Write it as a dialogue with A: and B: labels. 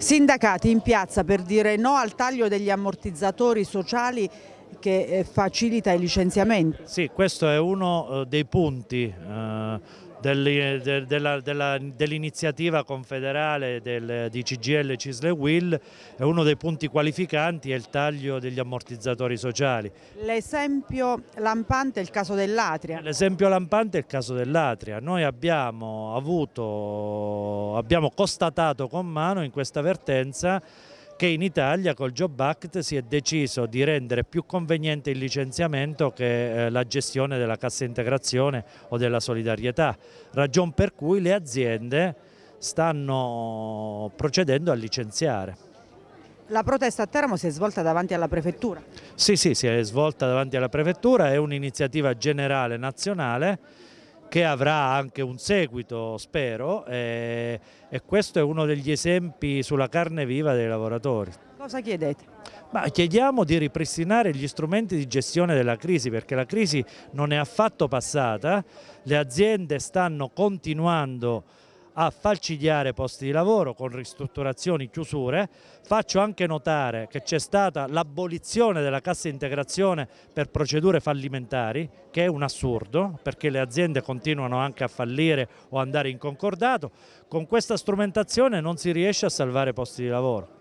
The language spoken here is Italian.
A: Sindacati in piazza per dire no al taglio degli ammortizzatori sociali che eh, facilita i licenziamenti. Sì, questo è uno eh, dei punti eh, dell'iniziativa confederale del, di CGL Cisle Will è uno dei punti qualificanti è il taglio degli ammortizzatori sociali. L'esempio lampante è il caso dell'Atria. L'esempio lampante è il caso dell'Atria. Noi abbiamo, avuto, abbiamo constatato con mano in questa vertenza che in Italia col Job Act si è deciso di rendere più conveniente il licenziamento che eh, la gestione della cassa integrazione o della solidarietà, ragion per cui le aziende stanno procedendo a licenziare. La protesta a Teramo si è svolta davanti alla prefettura? Sì, sì, si è svolta davanti alla prefettura, è un'iniziativa generale nazionale che avrà anche un seguito, spero, e, e, questo è uno degli esempi sulla carne viva dei lavoratori. Cosa chiedete? Ma chiediamo di ripristinare gli strumenti di gestione della crisi perché la crisi non è affatto passata, le aziende stanno continuando a falcidiare posti di lavoro con ristrutturazioni, chiusure. Faccio anche notare che c'è stata l'abolizione della cassa integrazione per procedure fallimentari, che è un assurdo perché le aziende continuano anche a fallire o andare in concordato. Con questa strumentazione non si riesce a salvare posti di lavoro.